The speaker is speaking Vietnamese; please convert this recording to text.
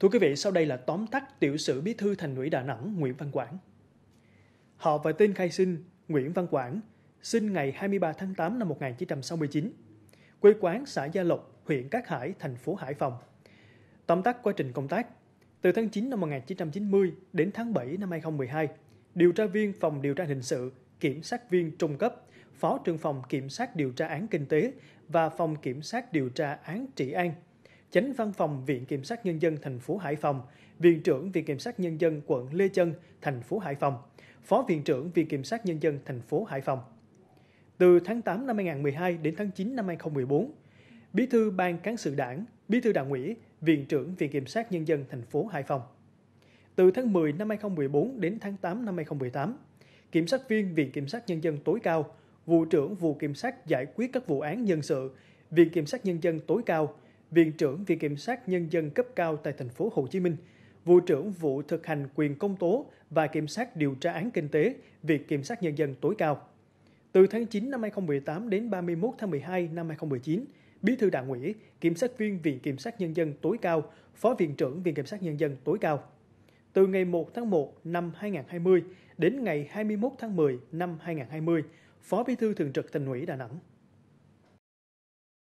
Thưa quý vị, sau đây là tóm tắt tiểu sử bí thư thành ủy Đà Nẵng Nguyễn Văn Quảng. Họ và tên khai sinh Nguyễn Văn Quảng, sinh ngày 23 tháng 8 năm 1969, quê quán xã Gia Lộc, huyện Cát Hải, thành phố Hải Phòng. Tóm tắt quá trình công tác, từ tháng 9 năm 1990 đến tháng 7 năm 2012, điều tra viên phòng điều tra hình sự, kiểm sát viên trung cấp, phó trưởng phòng kiểm sát điều tra án kinh tế và phòng kiểm sát điều tra án trị an Chánh Văn phòng Viện Kiểm sát Nhân dân thành phố Hải Phòng, Viện trưởng Viện Kiểm sát Nhân dân quận Lê Chân, thành phố Hải Phòng, Phó Viện trưởng Viện Kiểm sát Nhân dân thành phố Hải Phòng. Từ tháng 8 năm 2012 đến tháng 9 năm 2014, Bí thư Ban Cán sự Đảng, Bí thư Đảng ủy, Viện trưởng Viện Kiểm sát Nhân dân thành phố Hải Phòng. Từ tháng 10 năm 2014 đến tháng 8 năm 2018, Kiểm sát viên Viện Kiểm sát Nhân dân tối cao, Vụ trưởng Vụ Kiểm sát giải quyết các vụ án nhân sự, Viện Kiểm sát Nhân dân tối cao – Viện trưởng Viện Kiểm sát Nhân dân cấp cao tại thành phố Hồ Chí Minh, Vụ trưởng Vụ thực hành quyền công tố và Kiểm sát điều tra án kinh tế, Viện Kiểm sát Nhân dân tối cao. Từ tháng 9 năm 2018 đến 31 tháng 12 năm 2019, Bí thư Đảng ủy, Kiểm sát viên Viện Kiểm sát Nhân dân tối cao, Phó Viện trưởng Viện Kiểm sát Nhân dân tối cao. Từ ngày 1 tháng 1 năm 2020 đến ngày 21 tháng 10 năm 2020, Phó Bí thư Thường trực Thành ủy Đà Nẵng.